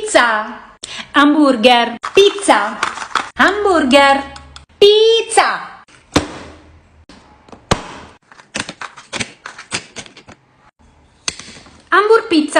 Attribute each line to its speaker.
Speaker 1: Pizza. Hamburger. Pizza. Hamburger. Pizza.
Speaker 2: hamburger pizza.